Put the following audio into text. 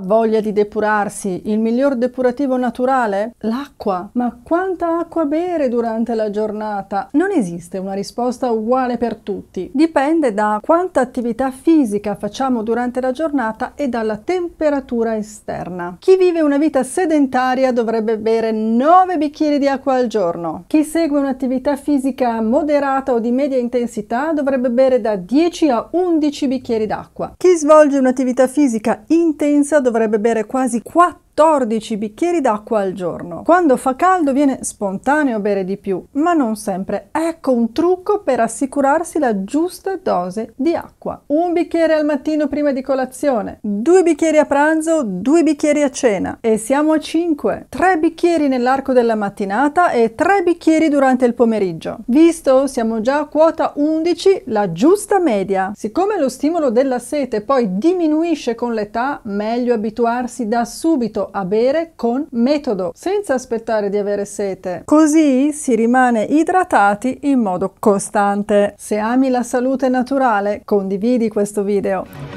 Voglia di depurarsi, il miglior depurativo naturale? L'acqua. Ma quanta acqua bere durante la giornata? Non esiste una risposta uguale per tutti. Dipende da quanta attività fisica facciamo durante la giornata e dalla temperatura esterna. Chi vive una vita sedentaria dovrebbe bere 9 bicchieri di acqua al giorno. Chi segue un'attività fisica moderata o di media intensità dovrebbe bere da 10 a 11 bicchieri d'acqua. Chi svolge un'attività fisica intensa dovrebbe bere quasi 4 14 bicchieri d'acqua al giorno. Quando fa caldo viene spontaneo bere di più, ma non sempre. Ecco un trucco per assicurarsi la giusta dose di acqua. Un bicchiere al mattino prima di colazione, due bicchieri a pranzo, due bicchieri a cena e siamo a 5. Tre bicchieri nell'arco della mattinata e tre bicchieri durante il pomeriggio. Visto, siamo già a quota 11, la giusta media. Siccome lo stimolo della sete poi diminuisce con l'età, meglio abituarsi da subito a bere con metodo, senza aspettare di avere sete. Così si rimane idratati in modo costante. Se ami la salute naturale, condividi questo video.